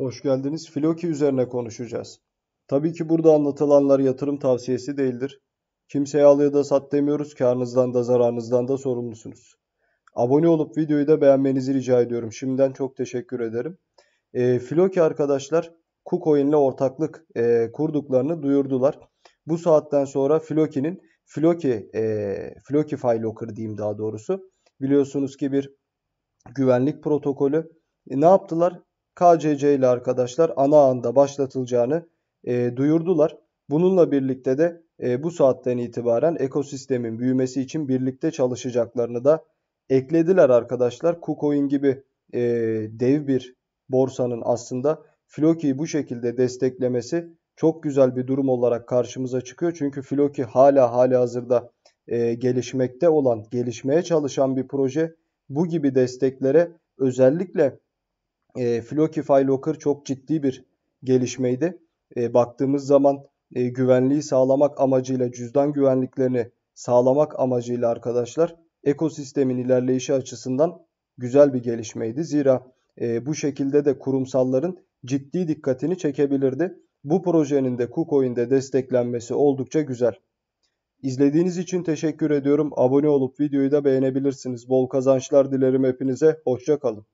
Hoş geldiniz. Floki üzerine konuşacağız. Tabii ki burada anlatılanlar yatırım tavsiyesi değildir. Kimseye al ya da sat demiyoruz. Karnınızdan da zararınızdan da sorumlusunuz. Abone olup videoyu da beğenmenizi rica ediyorum. Şimdiden çok teşekkür ederim. E, Floki arkadaşlar KuCoin ile ortaklık e, kurduklarını duyurdular. Bu saatten sonra Floki'nin Floki, e, Floki Failocker diyeyim daha doğrusu. Biliyorsunuz ki bir güvenlik protokolü. E, ne yaptılar? KCC ile arkadaşlar ana anda başlatılacağını e, duyurdular. Bununla birlikte de e, bu saatten itibaren ekosistemin büyümesi için birlikte çalışacaklarını da eklediler arkadaşlar. KuCoin gibi e, dev bir borsanın aslında Floki'yi bu şekilde desteklemesi çok güzel bir durum olarak karşımıza çıkıyor. Çünkü Floki hala hala hazırda e, gelişmekte olan, gelişmeye çalışan bir proje. Bu gibi desteklere özellikle e, Flockify Locker çok ciddi bir gelişmeydi. E, baktığımız zaman e, güvenliği sağlamak amacıyla cüzdan güvenliklerini sağlamak amacıyla arkadaşlar ekosistemin ilerleyişi açısından güzel bir gelişmeydi. Zira e, bu şekilde de kurumsalların ciddi dikkatini çekebilirdi. Bu projenin de KuCoin'de desteklenmesi oldukça güzel. İzlediğiniz için teşekkür ediyorum. Abone olup videoyu da beğenebilirsiniz. Bol kazançlar dilerim hepinize. Hoşçakalın.